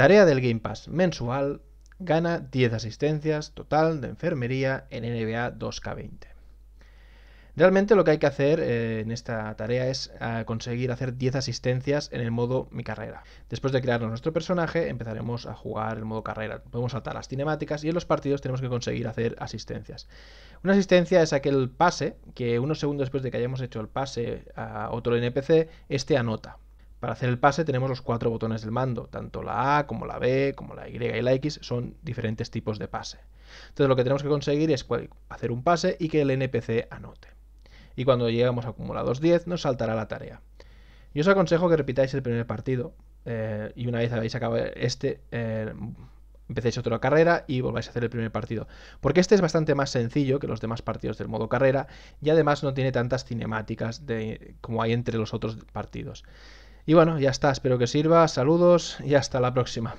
Tarea del Game Pass mensual, gana 10 asistencias total de enfermería en NBA 2K20. Realmente lo que hay que hacer eh, en esta tarea es eh, conseguir hacer 10 asistencias en el modo mi carrera. Después de crear nuestro personaje, empezaremos a jugar el modo carrera. Podemos saltar las cinemáticas y en los partidos tenemos que conseguir hacer asistencias. Una asistencia es aquel pase que unos segundos después de que hayamos hecho el pase a otro NPC, este anota. Para hacer el pase tenemos los cuatro botones del mando, tanto la A como la B, como la Y y la X, son diferentes tipos de pase. Entonces lo que tenemos que conseguir es hacer un pase y que el NPC anote. Y cuando llegamos a acumulados 10 nos saltará la tarea. Yo os aconsejo que repitáis el primer partido eh, y una vez habéis acabado este, eh, empecéis otra carrera y volváis a hacer el primer partido. Porque este es bastante más sencillo que los demás partidos del modo carrera y además no tiene tantas cinemáticas de, como hay entre los otros partidos. Y bueno, ya está, espero que sirva, saludos y hasta la próxima.